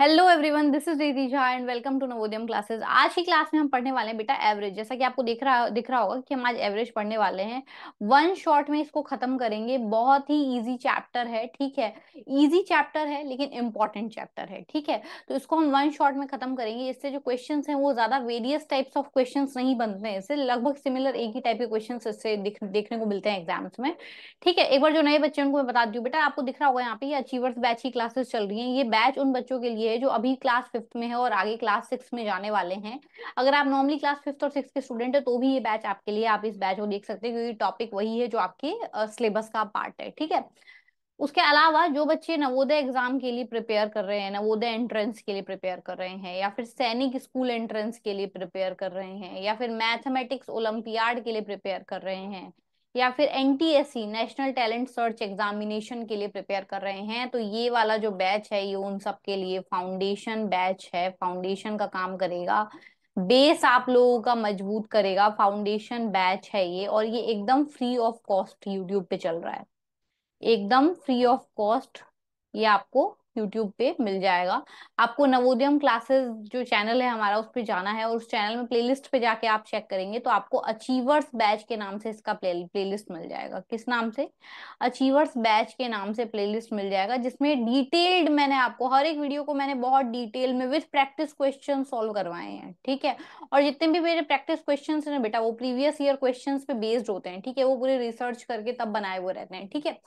hello everyone this is Riti Jha and welcome to Navodayam classes आज की class में हम पढ़ने वाले हैं बेटा एवरेज जैसा कि आपको दिख रहा दिख रहा होगा कि हम आज एवरेज पढ़ने वाले हैं वन शॉट में इसको खत्म करेंगे बहुत ही इजी चैप्टर है ठीक है इजी चैप्टर है लेकिन इम्पॉर्टेंट चैप्टर है ठीक है तो इसको हम वन शॉट में खत्म करेंगे इससे जो क्वेश्चन है वो ज्यादा वेरियस टाइप्स ऑफ क्वेश्चन नहीं बनते हैं इससे लगभग सिमिलर एक ही टाइप के क्वेश्चन इससे दिख, देखने को मिलते हैं एग्जाम्स में ठीक है एक बार जो नए बच्चे उनको मैं बता दू बेटा आपको दिख रहा होगा यहाँ पे अचीवर्स बैच की क्लासेस चल रही है ये बैच उन बच्चों के लिए लिए जो अभी क्लास फिफ्थ में है और आगे क्लास सिक्स में जाने वाले हैं अगर आप नॉर्मली क्लास फिफ्थ और सिक्स के स्टूडेंट है तो भी ये बैच आपके लिए आप इस बैच को देख सकते हैं क्योंकि टॉपिक वही है जो आपके सिलेबस का पार्ट है ठीक है उसके अलावा जो बच्चे नवोदय एग्जाम के लिए प्रिपेयर कर रहे हैं नवोदय एंट्रेंस के लिए प्रिपेयर कर रहे हैं या फिर सैनिक स्कूल एंट्रेंस के लिए प्रिपेयर कर रहे हैं या फिर मैथमेटिक्स ओलंपियाड के लिए प्रिपेयर कर रहे हैं या फिर C national talent search examination के लिए प्रिपेयर कर रहे हैं तो ये वाला जो बैच है ये उन सब के लिए फाउंडेशन बैच है फाउंडेशन का काम करेगा बेस आप लोगों का मजबूत करेगा फाउंडेशन बैच है ये और ये एकदम फ्री ऑफ कॉस्ट यूट्यूब पे चल रहा है एकदम फ्री ऑफ कॉस्ट ये आपको यूट्यूब पे मिल जाएगा आपको नवोदयम क्लासेस जो चैनल है हमारा उस पर जाना है और उस चैनल में प्लेलिस्ट पे जाके आप चेक करेंगे तो आपको अचीवर्स बैच के नाम से इसका प्ले प्लेलिस्ट मिल जाएगा किस नाम से अचीवर्स बैच के नाम से प्लेलिस्ट मिल जाएगा जिसमें डिटेल्ड मैंने आपको हर एक वीडियो को मैंने बहुत डिटेल में विथ प्रैक्टिस क्वेश्चन सोल्व करवाए हैं ठीक है और जितने भी मेरे प्रैक्टिस क्वेश्चन है बेटा वो प्रीवियस ईयर क्वेश्चन पे बेस्ड होते हैं ठीक है वो पूरे रिसर्च करके तब बनाए हुए रहते हैं ठीक है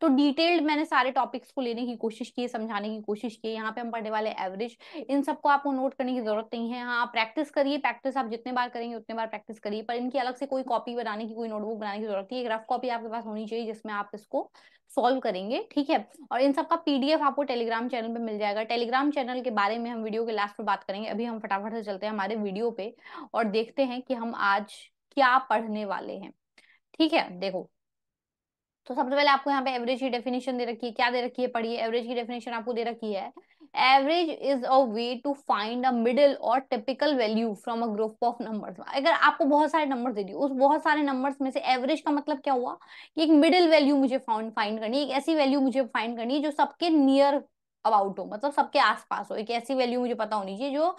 तो डिटेल्ड मैंने सारे टॉपिक्स को लेने की कोशिश की समझा समझाने की कोशिश की यहाँ पे हम पढ़ने वाले एवरेज इन सबको आपको नोट करने की जरूरत नहीं है हाँ प्रैक्टिस करिए प्रैक्टिस आप जितने बार करेंगे उतने बार प्रैक्टिस करिए पर इनकी अलग से कोई कॉपी बनाने की कोई नोटबुक बनाने की जरूरत नहीं है एक रफ कॉपी आपके पास होनी चाहिए जिसमें आप इसको सॉल्व करेंगे ठीक है और इन सबका पीडीएफ आपको टेलीग्राम चैनल पे मिल जाएगा टेलीग्राम चैनल के बारे में हम वीडियो के लास्ट पर बात करेंगे अभी हम फटाफट से चलते हैं हमारे वीडियो पे और देखते हैं कि हम आज क्या पढ़ने वाले हैं ठीक है देखो तो सबसे पहले आपको यहाँ पे एवरेज की डेफिनेशन दे रखी है क्या दे रखी है पढ़िए एवरेज की डेफिनेशन आपको दे रखी है average is a way to find a middle or typical value from a group of numbers अगर आपको बहुत सारे नंबर दे दिए उस बहुत सारे नंबर्स में से एवरेज का मतलब क्या हुआ कि एक मिडिल वैल्यू मुझे फाइंड करनी है एक ऐसी वैल्यू मुझे फाइंड करनी है जो सबके नियर अबाउट हो मतलब सबके आसपास हो एक ऐसी वैल्यू मुझे पता होनी चाहिए जो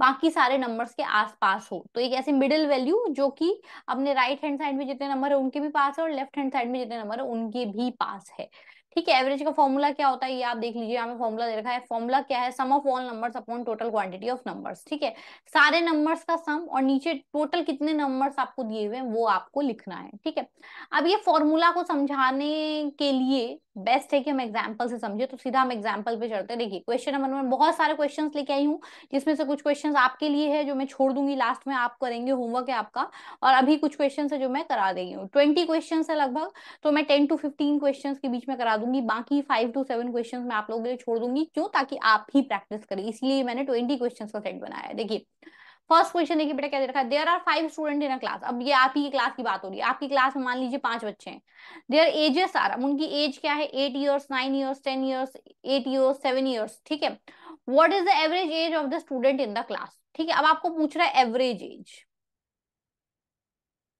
बाकी सारे नंबर्स के आसपास हो तो एक ऐसी मिडिल वैल्यू जो कि अपने राइट हैंड साइड में जितने नंबर है उनके भी पास है और लेफ्ट हैंड साइड में जितने नंबर है उनके भी पास है ठीक है एवरेज का फॉर्मूला क्या होता है ये आप देख लीजिए यहाँ पे फॉर्मूला दे रखा है फॉर्मूला क्या है sum of all numbers upon total quantity of numbers ठीक है सारे नंबर्स का सम और नीचे टोटल कितने नंबर्स आपको दिए हुए हैं वो आपको लिखना है ठीक है अब ये फॉर्मूला को समझाने के लिए बेस्ट है कि हम एग्जाम्पल से समझे तो सीधा हम एग्जाम्पल पे चलते हैं देखिए क्वेश्चन नंबर वन बहुत सारे क्वेश्चन लेके आई हूँ जिसमें से कुछ क्वेश्चन आपके लिए है जो मैं छोड़ दूंगी लास्ट में आप करेंगे होमवर्क है आपका और अभी कुछ क्वेश्चन है जो मैं करा देंगी हूँ ट्वेंटी क्वेश्चन है लगभग तो मैं टेन टू फिफ्टीन क्वेश्चन के बीच में करा दूंगी बाकी फाइव टू सेवन क्वेश्चन मैं आप लोगों के लिए छोड़ दूंगी क्यों ताकि आप ही प्रैक्टिस करें इसलिए मैंने ट्वेंटी क्वेश्चन का सेट बनाया देखिए फर्स्ट क्वेश्चन देखिए बेटा क्या दे रखा है there are five student in a class अब ये आपकी क्लास की बात हो रही है आपकी क्लास में मान लीजिए पांच बच्चे हैं देयर एजेस आर अब उनकी एज क्या है eight years nine years ten years eight years seven years ठीक है what is the average age of the student in the class ठीक है अब आपको पूछ रहा है एवरेज एज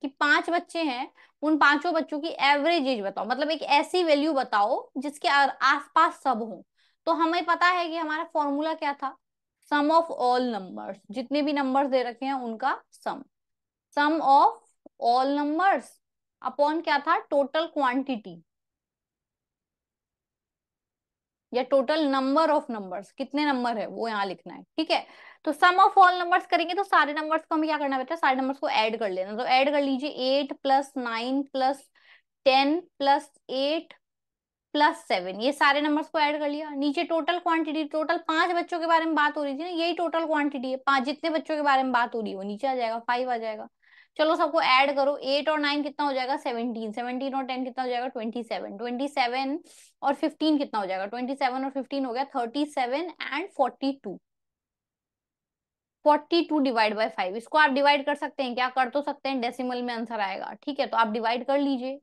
कि पांच बच्चे हैं उन पांचों बच्चों की एवरेज एज बताओ मतलब एक ऐसी वैल्यू बताओ जिसके आसपास सब हो तो हमें पता है कि हमारा फॉर्मूला क्या था सम ऑफ ऑल नंबर्स जितने भी नंबर्स दे रखे हैं उनका sum sum of all numbers upon क्या था टोटल क्वांटिटी या टोटल नंबर ऑफ नंबर्स कितने नंबर है वो यहाँ लिखना है ठीक है तो सम ऑफ ऑल नंबर्स करेंगे तो सारे नंबर्स को हमें क्या करना बेटा सारे नंबर्स को ऐड कर लेना तो ऐड कर लीजिए eight plus nine plus ten plus eight plus seven ये सारे नंबर्स को ऐड कर लिया नीचे टोटल क्वांटिटी टोटल पांच बच्चों के बारे में बात हो रही थी ना यही टोटल क्वांटिटी है पांच जितने बच्चों के बारे में बात हो रही है वो नीचे आ जाएगा फाइव आ जाएगा चलो सबको ऐड करो एट और नाइन कितना हो जाएगा सेवनटीन सेवनटीन और टेन कितना हो जाएगा ट्वेंटी सेवन ट्वेंटी सेवन और फिफ्टीन कितना हो जाएगा ट्वेंटी सेवन और फिफ्टीन हो गया thirty seven and forty two forty two divide by five इसको आप डिवाइड कर सकते हैं क्या कर तो सकते हैं डेसिमल में आंसर आएगा ठीक है तो आप डिवाइड कर लीजिए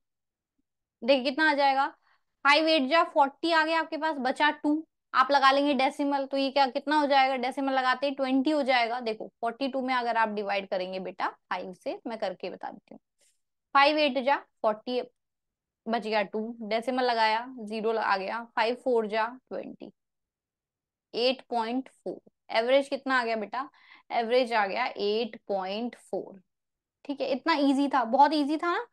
देखिए कितना आ जाएगा हाई वेट जा फोर्टी आ गया आपके पास बचा टू आप लगा लेंगे डेसिमल तो ये क्या कितना हो जाएगा डेसिमल लगाते ही ट्वेंटी हो जाएगा देखो फोर्टी टू में अगर आप डिवाइड करेंगे बेटा फाइव से मैं करके बता देती हूँ फाइव एट जा फोर्टी बच गया टू डेसिमल लगाया जीरो आ गया फाइव फोर जा twenty eight point four average कितना आ गया बेटा एवरेज आ गया एट पॉइंट फोर ठीक है इतना ईजी था बहुत ईजी था ना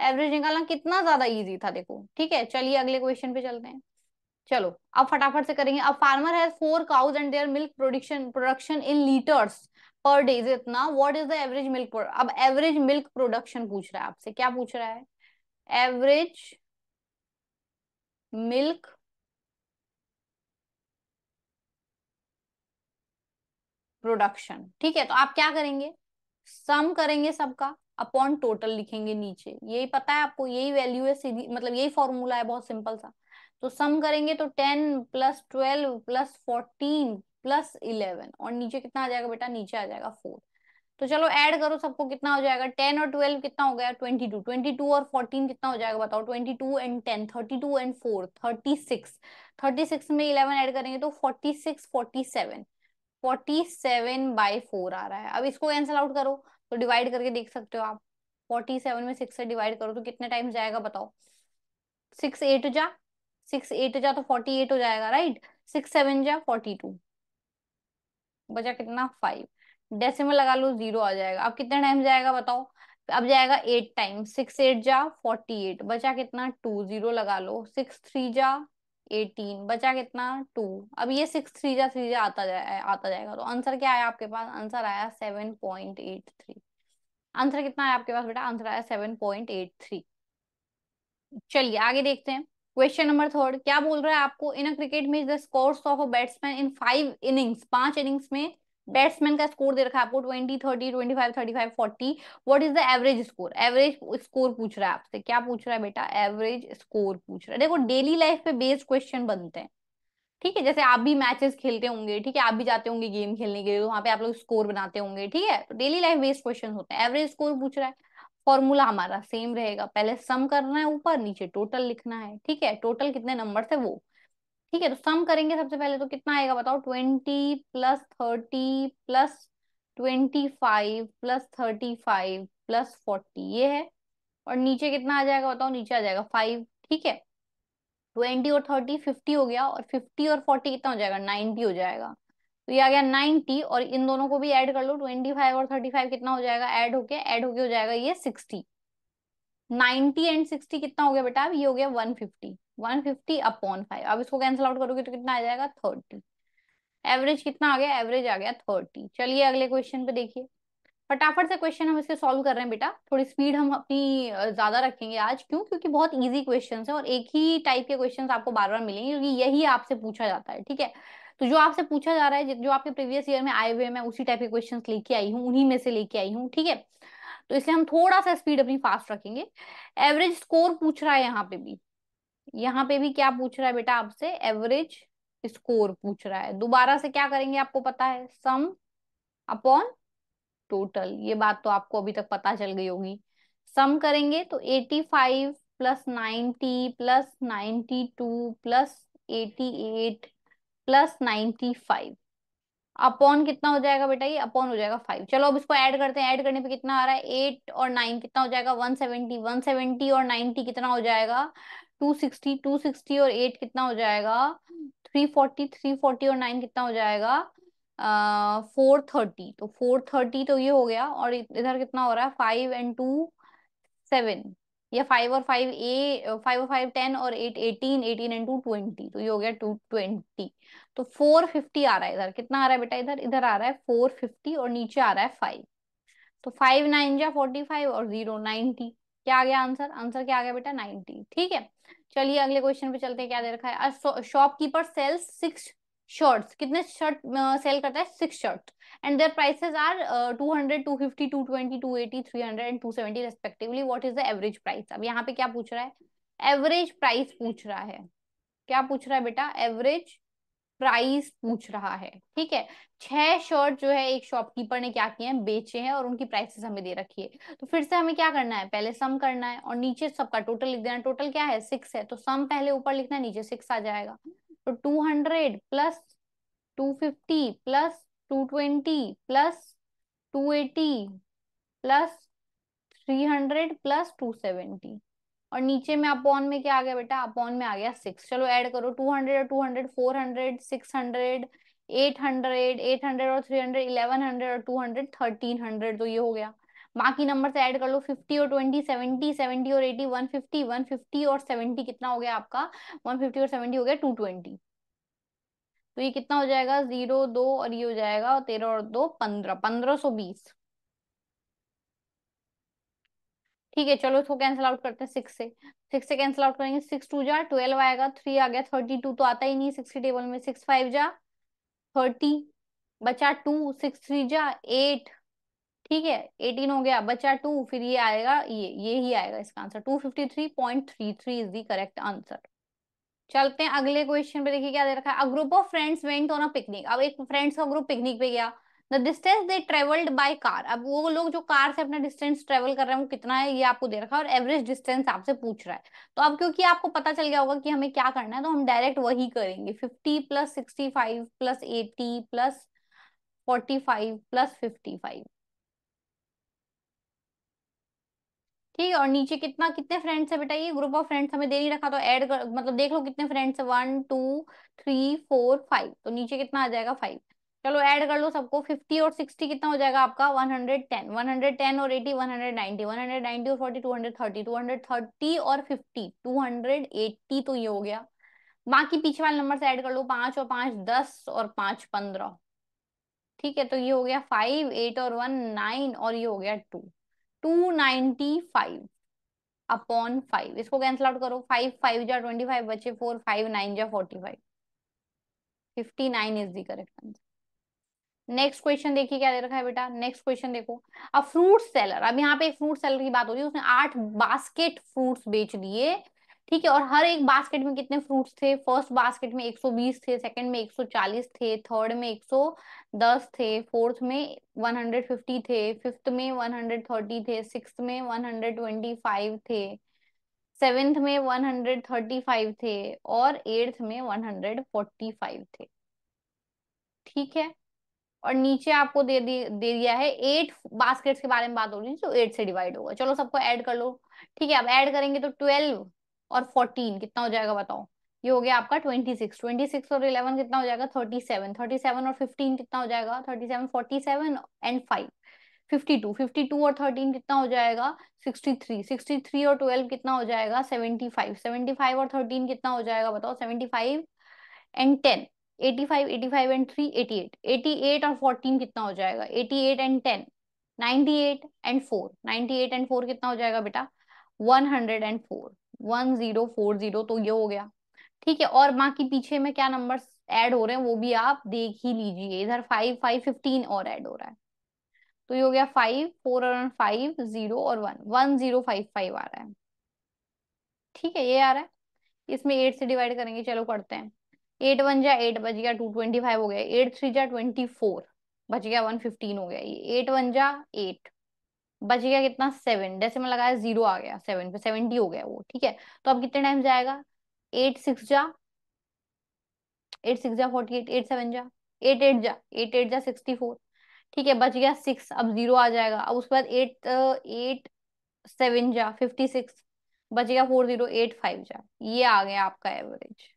एवरेज निकालना कितना ज्यादा इजी था देखो ठीक है चलिए अगले क्वेश्चन पे चलते हैं चलो अब फटाफट से करेंगे अब farmer has four cows and their milk production production in litres per day इतना what is the average milk अब एवरेज मिल्क प्रोडक्शन पूछ रहा है आपसे क्या पूछ रहा है एवरेज मिल्क प्रोडक्शन ठीक है तो आप क्या करेंगे सम करेंगे सबका अपॉन टोटल लिखेंगे नीचे यही पता है आपको यही वैल्यू है सीधी मतलब यही फॉर्मूला है बहुत सिंपल सा तो सम करेंगे तो ten plus twelve plus fourteen plus eleven और नीचे कितना आ जाएगा बेटा नीचे आ जाएगा फोर तो चलो ऐड करो सबको कितना हो जाएगा टेन और ट्वेल्व कितना हो गया ट्वेंटी टू ट्वेंटी टू और फोर्टीन कितना हो जाएगा बताओ twenty two and ten thirty two and four thirty six thirty six में इलेवन ऐड करेंगे तो forty six forty seven forty seven by four आ रहा है अब इसको कैंसिल आउट करो तो डिवाइड करके देख सकते हो आप फोर्टी सेवन में सिक्स से डिवाइड करो तो कितने टाइम जाएगा बताओ सिक्स एट जा सिक्स एट जा तो फोर्टी एट हो जाएगा राइट सिक्स सेवन जा फोर्टी टू बचा कितना फाइव डेसिमल लगा लो जीरो आ जाएगा अब कितने टाइम जाएगा बताओ अब जाएगा एट टाइम सिक्स एट जा फोर्टी एट बचा कितना टू जीरो लगा लो सिक्स थ्री जा एटीन बचा कितना टू अब ये सिक्स थ्री जा थ्री जा आता जाए आता जाएगा तो आंसर क्या आया आपके पास आंसर आया seven point eight three answer कितना आया आपके पास बेटा आंसर आया सेवन पॉइंट एट थ्री चलिए आगे देखते हैं क्वेश्चन नंबर थर्ड क्या बोल रहा है आपको in a cricket match the scores of a batsman in five innings पांच इनिंग्स में बैट्समैन का स्कोर दे रखा है आपको twenty thirty twenty five thirty five forty what is the average score average score पूछ रहा है आपसे क्या पूछ रहा है बेटा एवरेज स्कोर पूछ रहा है देखो डेली लाइफ पे बेस्ड क्वेश्चन बनते हैं ठीक है जैसे आप भी मैचेस खेलते होंगे ठीक है आप भी जाते होंगे गेम खेलने के लिए तो वहां पे आप लोग स्कोर बनाते होंगे ठीक है तो डेली लाइफ बेस्ड क्वेश्चन होते हैं एवरेज स्कोर पूछ रहा है फॉर्मूला हमारा सेम रहेगा पहले सम करना है ऊपर नीचे टोटल लिखना है ठीक है टोटल कितने नंबर है वो ठीक है तो सम करेंगे सबसे पहले तो कितना आएगा बताओ twenty plus thirty plus twenty five plus thirty five plus forty ये है और नीचे कितना आ जाएगा बताओ नीचे आ जाएगा फाइव ठीक है ट्वेंटी और थर्टी फिफ्टी हो गया और फिफ्टी और फोर्टी कितना हो जाएगा नाइन्टी हो जाएगा तो ये आ गया नाइन्टी और इन दोनों को भी ऐड कर लो ट्वेंटी फाइव और थर्टी फाइव कितना हो जाएगा ऐड होके ऐड होके हो जाएगा ये सिक्सटी नाइन्टी एंड सिक्सटी कितना हो गया बेटा अब ये हो गया one fifty one fifty upon five अब इसको कैंसिल आउट करोगे तो कितना आ जाएगा थर्टी एवरेज कितना आ गया एवरेज आ गया थर्टी चलिए अगले क्वेश्चन पे देखिए फटाफट से क्वेश्चन हम इसके सॉल्व कर रहे हैं बेटा थोड़ी स्पीड हम अपनी ज्यादा रखेंगे आज क्यों क्योंकि बहुत इजी क्वेश्चन है और एक ही टाइप के क्वेश्चन आपको बार बार मिलेंगे क्योंकि यही आपसे पूछा जाता है ठीक है तो जो आपसे पूछा जा रहा है जो आपके प्रीवियस ईयर में आए हुए मैं उसी टाइप के क्वेश्चन लेके आई हूँ उन्हीं में से लेके आई हूँ ठीक है तो इसलिए हम थोड़ा सा स्पीड अपनी फास्ट रखेंगे एवरेज स्कोर पूछ रहा है यहाँ पे भी यहाँ पे भी क्या पूछ रहा है बेटा आपसे एवरेज स्कोर पूछ रहा है दोबारा से क्या करेंगे आपको पता है सम अपॉन टोटल ये बात तो आपको अभी तक पता चल गई होगी सम करेंगे तो 85 plus ninety plus ninety two plus eighty eight plus ninety five upon कितना हो जाएगा बेटा ये अपॉन हो जाएगा फाइव चलो अब इसको ऐड करते हैं ऐड करने पे कितना आ रहा है एट और नाइन कितना हो जाएगा वन सेवेंटी वन सेवेंटी और नाइनटी कितना हो जाएगा टू सिक्सटी टू सिक्सटी और एट कितना हो जाएगा थ्री फोर्टी थ्री फोर्टी और नाइन कितना हो जाएगा फोर uh, थर्टी तो फोर थर्टी तो ये हो गया और इधर कितना हो रहा है फाइव एंड टू सेवन या फाइव और फाइव ए फाइव और फाइव टेन और eight eighteen eighteen and two twenty तो ये हो गया टू ट्वेंटी तो फोर फिफ्टी आ रहा है इधर कितना आ रहा है बेटा इधर इधर आ रहा है फोर फिफ्टी और नीचे आ रहा है फाइव तो फाइव नाइन जा फोर्टी फाइव और जीरो नाइनटी क्या आ गया आंसर आंसर क्या आ गया बेटा नाइनटी ठीक है चलिए अगले क्वेश्चन पे चलते हैं क्या दे रखा है शॉपकीपर सेल्स सिक्स शर्ट कितने शर्ट सेल करता है six shirt and their prices are two hundred two fifty two twenty two eighty three hundred and two seventy respectively what is the average price अब यहाँ पे क्या पूछ रहा है एवरेज प्राइस पूछ रहा है क्या पूछ रहा है बेटा एवरेज प्राइस पूछ रहा है ठीक है छह शर्ट जो है एक शॉपकीपर ने क्या किए हैं बेचे हैं और उनकी प्राइसेस हमें दे रखी है तो फिर से हमें क्या करना है पहले सम करना है और नीचे सबका टोटल लिख देना टोटल क्या है सिक्स है तो सम पहले ऊपर लिखना है नीचे सिक्स आ जाएगा तो hundred plus two fifty plus two twenty plus two eighty plus three hundred plus two seventy और नीचे में अपॉन में क्या आ गया बेटा अपॉन में आ गया सिक्स चलो ऐड करो टू हंड्रेड और two hundred four hundred six hundred eight hundred eight hundred और थ्री हंड्रेड इलेवन हंड्रेड और टू हंड्रेड थर्टीन हंड्रेड तो ये हो गया बाकी नंबर से ऐड कर लो फिफ्टी और ट्वेंटी सेवेंटी सेवेंटी और eighty one fifty one fifty और सेवेंटी कितना हो गया आपका वन फिफ्टी और सेवेंटी हो गया टू ट्वेंटी तो ये कितना हो जाएगा जीरो दो और ये हो जाएगा तेरह और दो पंद्रह पंद्रह सो बीस ठीक है चलो इसको कैंसिल आउट करते हैं सिक्स से सिक्स से कैंसिल आउट करेंगे सिक्स टू जा ट्वेल्व आएगा थ्री आ गया थर्टी टू तो आता ही नहीं सिक्स टेबल में सिक्स फाइव जा थर्टी बचा टू सिक्स थ्री जा एट ठीक है एटीन हो गया बचा टू फिर ये आएगा ये ये ही आएगा इसका answer two fifty three point three three is the correct answer चलते हैं अगले क्वेश्चन पे देखिए क्या दे रखा है a group of friends went on a picnic अब एक फ्रेंड्स का ग्रुप पिकनिक पे गया the distance they travelled by car अब वो लोग जो कार से अपना डिस्टेंस ट्रेवल कर रहे हैं वो कितना है ये आपको दे रखा है और एवरेज डिस्टेंस आपसे पूछ रहा है तो अब क्योंकि आपको पता चल गया होगा कि हमें क्या करना है तो हम डायरेक्ट वही करेंगे fifty plus sixty five plus eighty plus forty five plus fifty five ठीक है और नीचे कितना कितने फ्रेंड्स है बेटा ये ग्रुप ऑफ फ्रेंड्स हमें दे नहीं रखा तो ऐड कर मतलब देख लो कितने फ्रेंड्स है one two three four five तो नीचे कितना आ जाएगा फाइव चलो ऐड कर लो सबको फिफ्टी और सिक्सटी कितना हो जाएगा आपका one hundred ten one hundred ten और eighty one hundred ninety one hundred ninety और forty two hundred thirty two hundred thirty और फिफ्टी टू हंड्रेड एट्टी तो ये हो गया बाकी पीछे वाले नंबर से ऐड कर लो पांच और पांच दस और पांच पंद्रह ठीक है तो ये हो गया फाइव एट और वन नाइन और ये हो गया two two ninety five upon five इसको कैंसिल आउट करो फाइव फाइव जा ट्वेंटी फाइव बचे फोर फाइव नाइन जा forty five fifty nine is the correct answer next question देखिए क्या दे रखा है बेटा नेक्स्ट क्वेश्चन देखो अब फ्रूट सेलर अब यहाँ पे एक फ्रूट सेलर की बात हो रही है उसने आठ बास्केट फ्रूट्स बेच दिए ठीक है और हर एक बास्केट में कितने फ्रूट्स थे फर्स्ट बास्केट में 120 थे सेकंड में 140 थे थर्ड में 110 थे फोर्थ में 150 थे फिफ्थ में 130 थे सिक्स्थ में 125 थे सेवेंथ में 135 थे और एट्थ में 145 थे ठीक है और नीचे आपको दे दे दिया है एट बास्केट्स के बारे में बात हो रही है जो एट से डिवाइड होगा चलो सबको ऐड कर लो ठीक है अब ऐड करेंगे तो ट्वेल्व और फोर्टीन कितना हो जाएगा बताओ ये हो गया आपका ट्वेंटी सिक्स ट्वेंटी सिक्स और इलेवन कितना हो जाएगा थर्टी सेवन थर्टी सेवन और फिफ्टीन कितना हो जाएगा thirty seven forty seven and five fifty two fifty two और थर्टीन कितना हो जाएगा सिक्सटी थ्री सिक्सटी थ्री और ट्वेल्व कितना हो जाएगा सेवेंटी फाइव सेवेंटी फाइव और थर्टीन कितना हो जाएगा बताओ seventy five and ten eighty five eighty five and three eighty eight eighty eight और फोर्टीन कितना हो जाएगा eighty eight and ten ninety eight and four ninety eight and four कितना हो जाएगा बेटा one hundred and four one zero four zero तो ये हो गया ठीक है और बाकी पीछे में क्या नंबर एड हो रहे हैं वो भी आप देख ही लीजिए इधर फाइव फाइव फिफ्टीन और एड हो रहा है तो ये हो गया फाइव फोर और फाइव जीरो और one one zero five five आ रहा है ठीक है ये आ रहा है इसमें एट से डिवाइड करेंगे चलो करते हैं एट वन जा एट बज गया टू ट्वेंटी फाइव हो गया एट थ्री जा ट्वेंटी फोर बच गया वन फिफ्टीन हो गया ये एट वन जा एट बच गया कितना सेवन जैसे मैं लगाया जीरो आ गया सेवन पे सेवेंटी हो गया वो ठीक है तो अब कितने टाइम जाएगा एट सिक्स जा एट सिक्स जा फोर्टी एट एट सेवन जा एट एट जा एट एट जा सिक्सटी फोर ठीक है बच गया सिक्स अब जीरो आ जाएगा अब उसके बाद एट एट सेवन जा फिफ्टी सिक्स बच गया फोर जीरो एट फाइव जा ये आ गया आपका एवरेज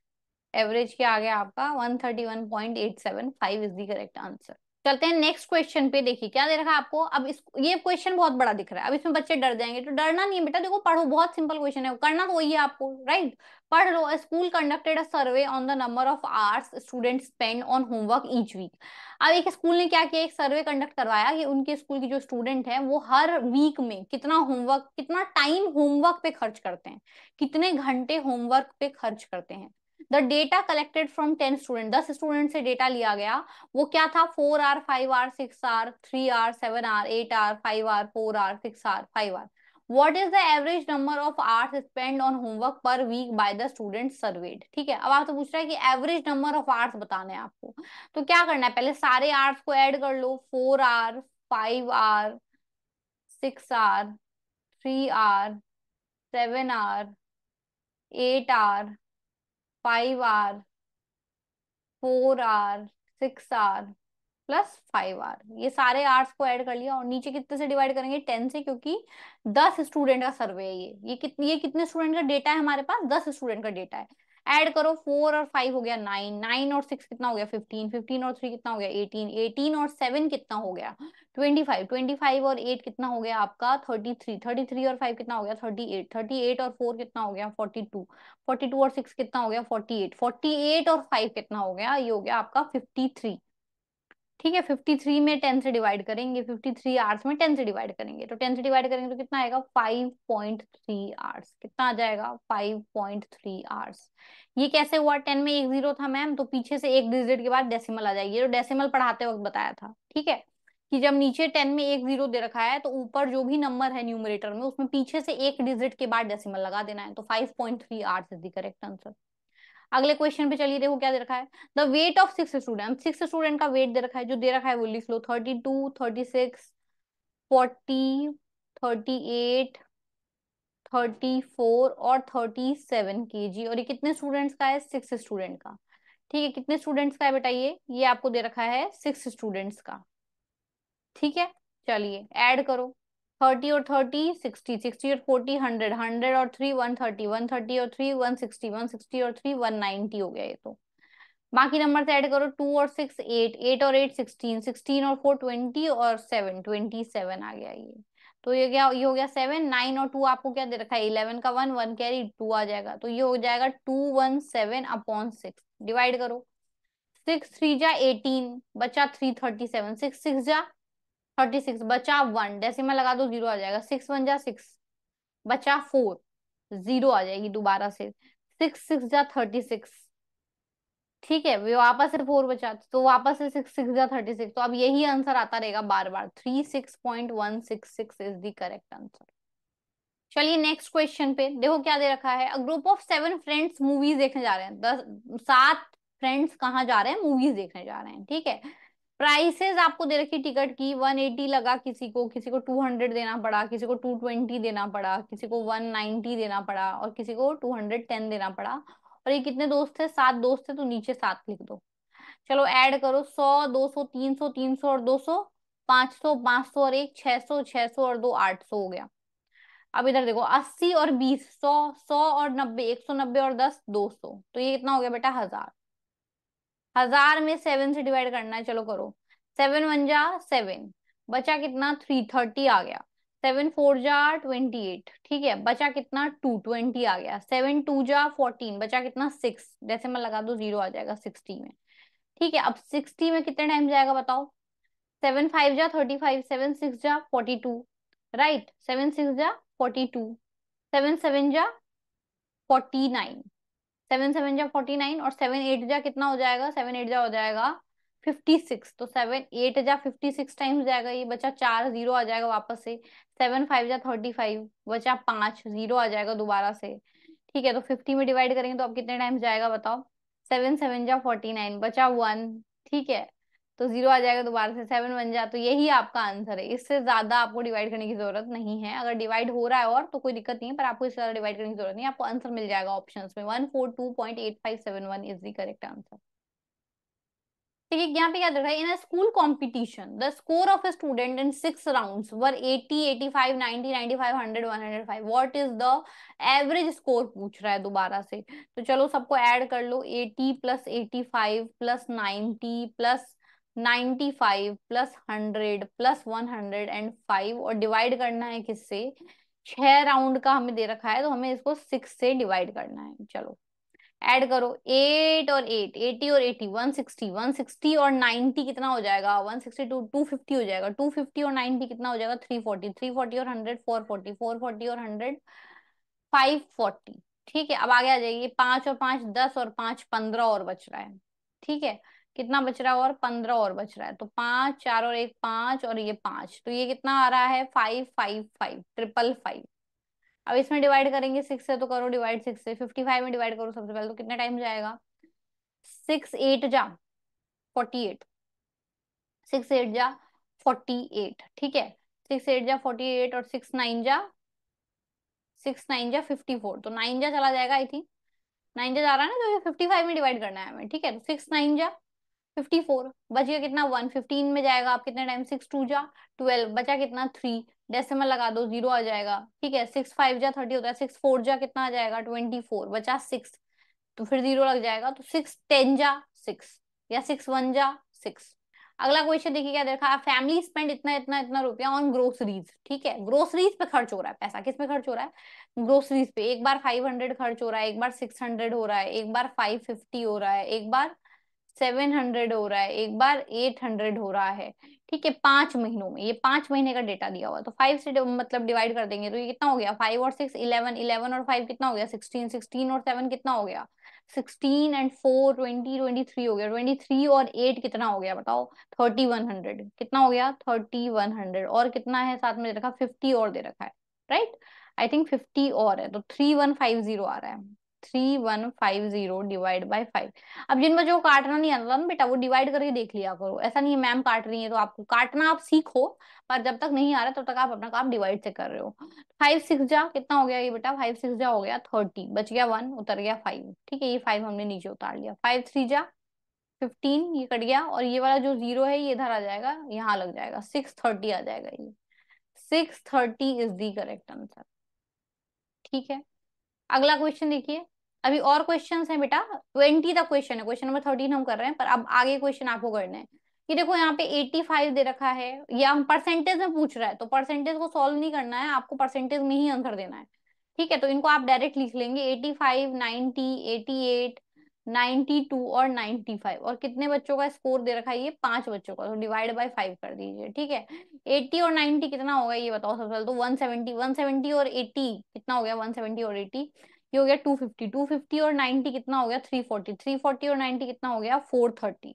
एवरेज क्या आ गया आपका one thirty one point eight seven five is the correct answer चलते हैं नेक्स्ट क्वेश्चन पे देखिए क्या दे रखा है आपको अब इस ये क्वेश्चन बहुत बड़ा दिख रहा है अब इसमें बच्चे डर जाएंगे तो डरना नहीं है बेटा देखो पढ़ो बहुत सिंपल क्वेश्चन है करना तो वही है आपको राइट पढ़ लो school conducted a survey on the number of hours student spend on homework each week अब एक स्कूल ने क्या किया एक सर्वे कंडक्ट करवाया कि उनके स्कूल की जो स्टूडेंट है वो हर वीक में कितना होमवर्क कितना टाइम होमवर्क पे खर्च करते हैं कितने घंटे होमवर्क पे खर्च करते हैं the data collected from ten student दस स्टूडेंट से डेटा लिया गया वो क्या था four hours five hours six hours three hours seven hours eight hours five hours four hours six hours five hours what is the average number of hours spend on homework per week by the student surveyed ठीक है अब आप तो पूछ रहे हैं कि average number of hours बताना है आपको तो क्या करना है पहले सारे आर्ट्स को एड कर लो four hours five hours six hours three hours seven hours eight hours five hours four hours six hours plus five hours ये सारे आर्ट्स को ऐड कर लिया और नीचे कितने से डिवाइड करेंगे टेन से क्योंकि दस स्टूडेंट का सर्वे है ये ये कितने ये कितने स्टूडेंट का डेटा है हमारे पास दस स्टूडेंट का डेटा है ऐड करो फोर और फाइव हो गया नाइन नाइन और सिक्स कितना हो गया फिफ्टीन फिफ्टीन और थ्री कितना हो गया एटीन एटीन और सेवन कितना हो गया ट्वेंटी फाइव ट्वेंटी फाइव और एट कितना हो गया आपका थर्टी थ्री थर्टी थ्री और फाइव कितना हो गया थर्टी एट थर्टी एट और फोर कितना हो गया फोर्टी टू फोर्टी टू और सिक्स कितना हो गया फोर्टी एट फोर्टी एट और फाइव कितना हो गया ये हो गया आपका फिफ्टी थ्री ठीक है फिफ्टी थ्री में टेन से डिवाइड करेंगे फिफ्टी थ्री आर्स में टेन से डिवाइड करेंगे तो टेन से डिवाइड करेंगे तो कितना आएगा फाइव पॉइंट थ्री आवर्स कितना आ जाएगा फाइव पॉइंट थ्री आवर्स ये कैसे हुआ टेन में एक जीरो था मैम तो पीछे से एक डिजिट के बाद डेसिमल आ जाएगी तो डेसिमल पढ़ाते वक्त बताया था ठीक है कि जब नीचे टेन में एक जीरो दे रखा है तो ऊपर जो भी नंबर है न्यूमरेटर में उसमें पीछे से एक डिजिट के बाद डेसिमल लगा देना है तो five point three hours is the correct answer अगले क्वेश्चन पे चलिए देखो क्या दे रखा है the weight of six student six student का वेट दे रखा है जो दे रखा है वो लिख लो thirty two thirty six forty thirty eight thirty four और थर्टी सेवन के जी और ये कितने स्टूडेंट्स का है सिक्स स्टूडेंट का ठीक है कितने स्टूडेंट्स का है बताइए ये आपको दे रखा है सिक्स स्टूडेंट्स का ठीक है चलिए ऐड करो थर्टी और थर्टी सिक्सटी सिक्सटी और फोर्टी हंड्रेड हंड्रेड और three one thirty one thirty और three one sixty one sixty और थ्री वन नाइनटी हो गया ये तो बाकी नंबर से ऐड करो टू और सिक्स एट एट और एट सिक्सटीन सिक्सटीन और फोर ट्वेंटी और सेवन ट्वेंटी सेवन आ गया ये तो ये क्या ये हो गया सेवन नाइन और टू आपको क्या दे रखा है इलेवन का वन वन कैरी टू आ जाएगा तो ये हो जाएगा two one seven upon six divide करो सिक्स थ्री जा एटीन बचा three thirty seven six six जा थर्टी सिक्स बचा वन जैसे मैं लगा दो जीरो आ जाएगा सिक्स वन जा सिक्स बचा फोर जीरो आ जाएगी दोबारा से सिक्स सिक्स जा थर्टी सिक्स ठीक है वापस से फोर बचा तो वापस से सिक्स सिक्स जा थर्टी सिक्स तो अब यही आंसर आता रहेगा बार बार three six point one six six is the correct answer चलिए नेक्स्ट क्वेश्चन पे देखो क्या दे रखा है a group of seven friends movies देखने जा रहे हैं दस सात फ्रेंड्स कहाँ जा रहे हैं मूवीज देखने जा रहे हैं ठीक है प्राइसेस आपको दे रखी टिकट की वन एटी लगा किसी को किसी को टू हंड्रेड देना पड़ा किसी को टू ट्वेंटी देना पड़ा किसी को वन नाइनटी देना पड़ा और किसी को टू हंड्रेड टेन देना पड़ा और ये कितने दोस्त थे सात दोस्त थे तो नीचे सात लिख दो चलो ऐड करो सौ दो सौ तीन सौ तीन सौ और दो सौ पांच सौ पांच सौ और एक छह सौ छह सौ और दो आठ सौ हो गया अब इधर देखो अस्सी और बीस सौ सौ और नब्बे एक सौ नब्बे और दस दो सौ तो ये कितना हो गया बेटा हजार हजार में सेवन से डिवाइड करना है चलो करो सेवन वन जा सेवन बचा कितना थ्री थर्टी आ गया सेवन फोर जा ट्वेंटी एट ठीक है बचा कितना टू ट्वेंटी आ गया सेवन टू जा फोर्टीन बचा कितना सिक्स मैं लगा दो जीरो आ जाएगा सिक्सटी में ठीक है अब सिक्सटी में कितने टाइम जाएगा बताओ सेवन फाइव जा थर्टी फाइव सेवन सिक्स जा forty two right seven six जा फोर्टी टू सेवन सेवन जा फोर्टी नाइन सेवन सेवन जा फोर्टी नाइन और सेवन एट जा कितना हो जाएगा सेवन एट जा हो जाएगा फिफ्टी सिक्स तो सेवन एट जा फिफ्टी सिक्स टाइम्स जाएगा ये बचा चार जीरो आ जाएगा वापस से सेवन फाइव जा थर्टी फाइव बचा पांच जीरो आ जाएगा दोबारा से ठीक है तो फिफ्टी में डिवाइड करेंगे तो अब कितने टाइम्स जाएगा बताओ सेवन सेवन जा फोर्टी नाइन बचा वन ठीक है तो जीरो आ जाएगा दोबारा से सेवन बन जाए तो यही आपका आंसर है इससे ज्यादा आपको डिवाइड करने की जरूरत नहीं है अगर डिवाइड हो रहा है और तो कोई दिक्कत नहीं है पर आपको इससे ज्यादा डिवाइड करने की जरूरत नहीं आपको आंसर मिल जाएगा ऑप्शन में one four two point eight five seven one is the correct answer ठीक है यहाँ पे क्या रखा है in school competition the score of a student in six rounds were 80 85 90 95 100 105 what is the average score पूछ रहा है दोबारा से तो चलो सबको ऐड कर लो 80 plus 85 plus 90 plus ninety five plus hundred plus one hundred and five और डिवाइड करना है किससे छह राउंड का हमें दे रखा है तो हमें इसको सिक्स से डिवाइड करना है चलो ऐड करो एट और एट एटी और eighty one sixty one sixty और नाइनटी कितना हो जाएगा one sixty two two fifty हो जाएगा टू फिफ्टी और नाइनटी कितना हो जाएगा थ्री फोर्टी थ्री फोर्टी और hundred four forty four forty और हंड्रेड फाइव फोर्टी ठीक है अब आगे आ जाइए पांच और पांच दस और पांच पंद्रह और बच रहा है ठीक है कितना बच रहा है और पंद्रह और बच रहा है तो पांच चार और एक पांच और ये पांच तो ये कितना आ रहा है five five five triple five अब इसमें डिवाइड करेंगे सिक्स से तो करो डिवाइड सिक्स से फिफ्टी फाइव में डिवाइड करो सबसे पहले तो कितना टाइम जाएगा सिक्स एट जा फोर्टी एट सिक्स एट जा फोर्टी एट ठीक है सिक्स एट जा फोर्टी एट और सिक्स नाइन जा सिक्स नाइन जा फिफ्टी फोर तो नाइन जा चला जाएगा आई थिंक नाइन जा जा रहा है ना तो फिफ्टी फाइव में डिवाइड करना है हमें ठीक है तो सिक्स नाइन जा फिफ्टी फोर बचिए कितना वन फिफ्टीन में जाएगा आप कितने टाइम सिक्स टू जा ट्वेल्व बचा कितना थ्री डेसिमल लगा दो जीरो आ जाएगा ठीक है सिक्स फाइव जा थर्टी होता है सिक्स फोर जा कितना आ जाएगा ट्वेंटी फोर बचा सिक्स तो फिर जीरो लग जाएगा तो सिक्स टेन जा सिक्स या सिक्स वन जा सिक्स अगला क्वेश्चन देखिए क्या देखा फैमिली स्पेंड इतना इतना इतना रुपया ऑन ग्रोसरीज ठीक है ग्रोसरीज पे खर्च हो रहा है पैसा किस पे खर्च हो रहा है ग्रोसरीज पे एक बार फाइव हंड्रेड खर्च हो रहा है एक बार सिक्स हंड्रेड हो रहा है एक बार फाइव फिफ्टी हो रहा है एक बार सेवन हंड्रेड हो रहा है एक बार एट हंड्रेड हो रहा है ठीक है पांच महीनों में ये पांच महीने का डेटा दिया हुआ तो फाइव से मतलब डिवाइड कर देंगे तो ये कितना हो गया फाइव और सिक्स इलेवन इलेवन और फाइव कितना हो गया सिक्सटीन सिक्सटीन और सेवन कितना हो गया sixteen and four twenty twenty three हो गया ट्वेंटी थ्री और एट कितना हो गया बताओ थर्टी वन हंड्रेड कितना हो गया थर्टी वन हंड्रेड और कितना है साथ में दे रखा फिफ्टी और दे रखा है राइट आई थिंक फिफ्टी और है तो थ्री वन फाइव जीरो आ रहा है three one five zero divide by five अब जिन बच्चों को काटना नहीं आता ना बेटा वो डिवाइड करके देख लिया करो ऐसा नहीं है मैम काट रही है तो आपको काटना आप सीखो पर जब तक नहीं आ रहा तब तो तक आप अपना काम डिवाइड से कर रहे हो फाइव सिक्स जा कितना हो गया ये बेटा फाइव सिक्स जा हो गया थर्टी बच गया वन उतर गया फाइव ठीक है ये फाइव हमने नीचे उतार लिया फाइव थ्री जा फिफ्टीन ये कट गया और ये वाला जो जीरो है ये इधर आ जाएगा यहाँ लग जाएगा सिक्स थर्टी आ जाएगा ये six thirty is the correct answer ठीक है अगला क्वेश्चन देखिए अभी और क्वेश्चन है बेटा ट्वेंटी तक क्वेश्चन है क्वेश्चन नंबर थर्टीन हम कर रहे हैं पर अब आगे क्वेश्चन आपको करने हैं कि देखो यहाँ पे एट्टी फाइव दे रखा है या हम परसेंटेज में पूछ रहा है तो परसेंटेज को सॉल्व नहीं करना है आपको परसेंटेज में ही आंसर देना है ठीक है तो इनको आप डायरेक्ट लिख लेंगे eighty five ninety eighty eight ninety two और नाइनटी फाइव और कितने बच्चों का स्कोर दे रखा है ये पांच बच्चों का तो डिवाइड बाय फाइव कर दीजिए ठीक है एट्टी और नाइनटी कितना होगा ये बताओ सबसे तो वन सेवेंटी वन सेवेंटी और एट्टी कितना हो गया वन सेवेंटी और एट्टी ये हो गया 250 250 और 90 कितना हो गया 340 340 और 90 कितना हो गया 430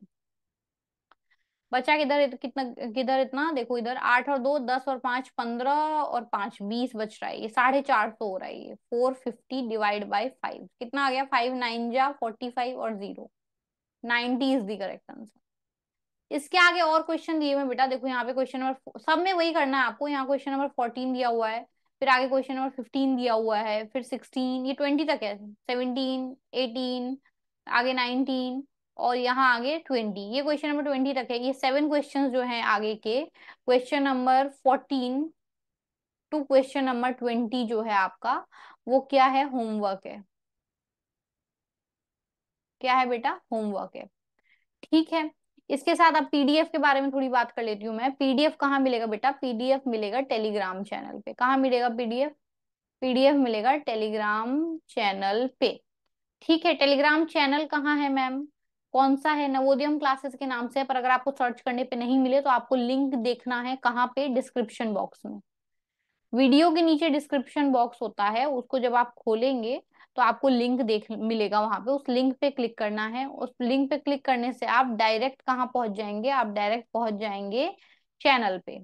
बचा किधर कितना किधर इतना देखो इधर आठ और दो दस और पांच पंद्रह और पांच बीस बच रहा है ये साढ़े चार सौ हो रहा है ये four fifty divide by five कितना आ गया फाइव नाइन जा फोर्टी फाइव और zero ninety is the correct answer इसके आगे और क्वेश्चन दिए हुए बेटा देखो यहाँ पे क्वेश्चन नंबर सब में वही करना है आपको यहाँ क्वेश्चन नंबर फोर्टीन दिया हुआ है फिर आगे क्वेश्चन नंबर फिफ्टीन दिया हुआ है फिर सिक्सटीन ये ट्वेंटी तक है सेवनटीन एटीन आगे नाइनटीन और यहाँ आगे ट्वेंटी ये क्वेश्चन नंबर ट्वेंटी तक है ये सेवन क्वेश्चन जो है आगे के question number fourteen to question number twenty जो है आपका वो क्या है होमवर्क है क्या है बेटा होमवर्क है ठीक है इसके साथ आप पीडीएफ के बारे में थोड़ी बात कर लेती हूँ मैं पीडीएफ कहाँ मिलेगा बेटा पीडीएफ मिलेगा टेलीग्राम चैनल पे कहा मिलेगा पीडीएफ पीडीएफ मिलेगा टेलीग्राम चैनल पे ठीक है टेलीग्राम चैनल कहाँ है मैम कौन सा है नवोदयम क्लासेस के नाम से पर अगर आपको सर्च करने पे नहीं मिले तो आपको लिंक देखना है कहाँ पे डिस्क्रिप्शन बॉक्स में वीडियो के नीचे डिस्क्रिप्शन बॉक्स होता है उसको जब आप खोलेंगे तो आपको लिंक देख मिलेगा वहां पे उस लिंक पे क्लिक करना है उस लिंक पे क्लिक करने से आप डायरेक्ट कहाँ पहुंच जाएंगे आप डायरेक्ट पहुंच जाएंगे चैनल पे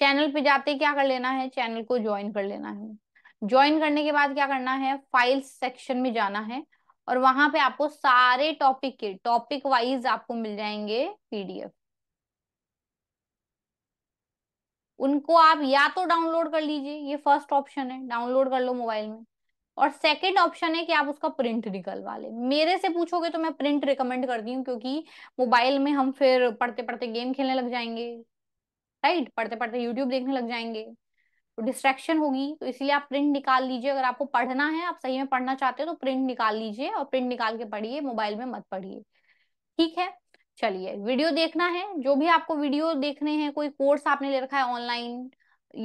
चैनल पे जाते क्या कर लेना है चैनल को ज्वाइन कर लेना है ज्वाइन करने के बाद क्या करना है फाइल्स सेक्शन में जाना है और वहां पे आपको सारे टॉपिक के टॉपिक वाइज आपको मिल जाएंगे पीडीएफ उनको आप या तो डाउनलोड कर लीजिए ये फर्स्ट ऑप्शन है डाउनलोड कर लो मोबाइल में और सेकेंड ऑप्शन है कि आप उसका प्रिंट निकलवा लें मेरे से पूछोगे तो मैं प्रिंट रिकमेंड करती हूँ क्योंकि मोबाइल में हम फिर पढ़ते पढ़ते गेम खेलने लग जाएंगे राइट पढ़ते पढ़ते यूट्यूब देखने लग जाएंगे तो डिस्ट्रैक्शन होगी तो इसलिए आप प्रिंट निकाल लीजिए अगर आपको पढ़ना है आप सही में पढ़ना चाहते हो तो प्रिंट निकाल लीजिए और प्रिंट निकाल के पढ़िए मोबाइल में मत पढ़िए ठीक है चलिए वीडियो देखना है जो भी आपको वीडियो देखने हैं कोई कोर्स आपने ले रखा है ऑनलाइन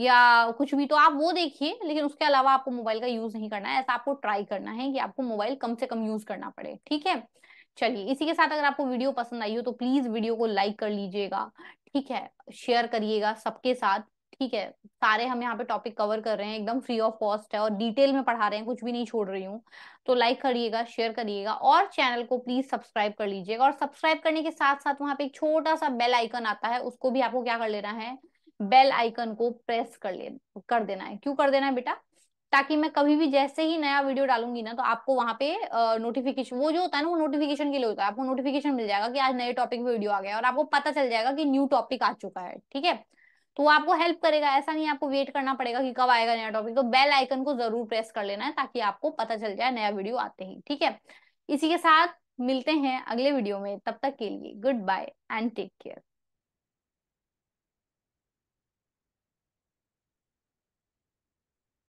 या कुछ भी तो आप वो देखिए लेकिन उसके अलावा आपको मोबाइल का यूज नहीं करना है ऐसा आपको ट्राई करना है कि आपको मोबाइल कम से कम यूज करना पड़े ठीक है चलिए इसी के साथ अगर आपको वीडियो पसंद आई हो तो प्लीज वीडियो को लाइक कर लीजिएगा ठीक है शेयर करिएगा सबके साथ ठीक है सारे हम यहाँ पे टॉपिक कवर कर रहे हैं एकदम फ्री ऑफ कॉस्ट है और डिटेल में पढ़ा रहे हैं कुछ भी नहीं छोड़ रही हूँ तो लाइक करिएगा शेयर करिएगा और चैनल को प्लीज सब्सक्राइब कर लीजिएगा और सब्सक्राइब करने के साथ साथ वहाँ पे एक छोटा सा बेल आइकन आता है उसको भी आपको क्या कर लेना है बेल आइकन को प्रेस कर ले कर देना है क्यों कर देना है बेटा ताकि मैं कभी भी जैसे ही नया वीडियो डालूंगी ना तो आपको वहाँ पे नोटिफिकेशन वो जो होता है ना वो नोटिफिकेशन के लिए होता है आपको नोटिफिकेशन मिल जाएगा कि आज नए टॉपिक पे वीडियो आ गया और आपको पता चल जाएगा कि न्यू टॉपिक आ चुका है ठीक है तो वो आपको हेल्प करेगा ऐसा नहीं आपको वेट करना पड़ेगा कि कब आएगा नया टॉपिक तो बेल आइकन को जरूर प्रेस कर लेना है ताकि आपको पता चल जाए नया वीडियो आते ही ठीक है इसी के साथ मिलते हैं अगले वीडियो में तब तक के लिए good bye and take care